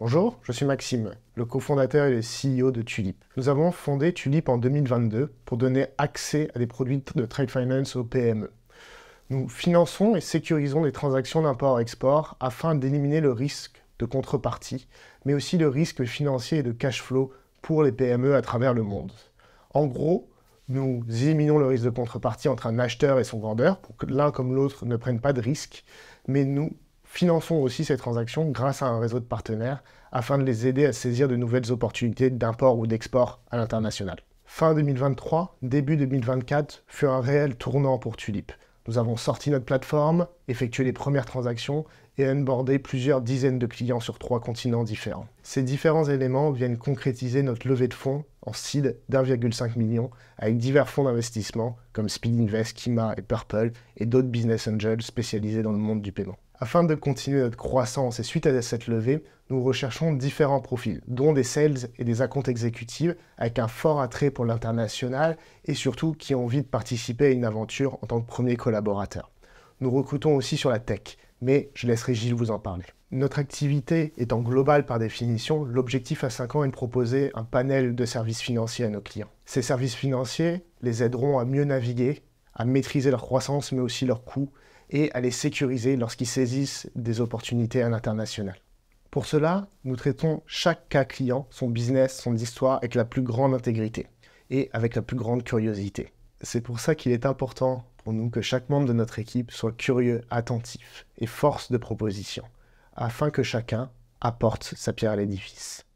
Bonjour, je suis Maxime, le cofondateur et le CEO de Tulip. Nous avons fondé Tulip en 2022 pour donner accès à des produits de trade finance aux PME. Nous finançons et sécurisons des transactions d'import-export afin d'éliminer le risque de contrepartie, mais aussi le risque financier et de cash flow pour les PME à travers le monde. En gros, nous éliminons le risque de contrepartie entre un acheteur et son vendeur pour que l'un comme l'autre ne prenne pas de risque, mais nous Finançons aussi ces transactions grâce à un réseau de partenaires afin de les aider à saisir de nouvelles opportunités d'import ou d'export à l'international. Fin 2023, début 2024 fut un réel tournant pour Tulip. Nous avons sorti notre plateforme, effectué les premières transactions et onboardé plusieurs dizaines de clients sur trois continents différents. Ces différents éléments viennent concrétiser notre levée de fonds en seed d'1,5 million avec divers fonds d'investissement comme Speedinvest, Kima et Purple et d'autres business angels spécialisés dans le monde du paiement. Afin de continuer notre croissance et suite à cette levée, nous recherchons différents profils, dont des sales et des accounts exécutifs avec un fort attrait pour l'international et surtout qui ont envie de participer à une aventure en tant que premier collaborateur. Nous recrutons aussi sur la tech, mais je laisserai Gilles vous en parler. Notre activité étant globale par définition, l'objectif à 5 ans est de proposer un panel de services financiers à nos clients. Ces services financiers les aideront à mieux naviguer, à maîtriser leur croissance mais aussi leurs coûts et à les sécuriser lorsqu'ils saisissent des opportunités à l'international. Pour cela, nous traitons chaque cas client, son business, son histoire avec la plus grande intégrité et avec la plus grande curiosité. C'est pour ça qu'il est important pour nous que chaque membre de notre équipe soit curieux, attentif et force de proposition, afin que chacun apporte sa pierre à l'édifice.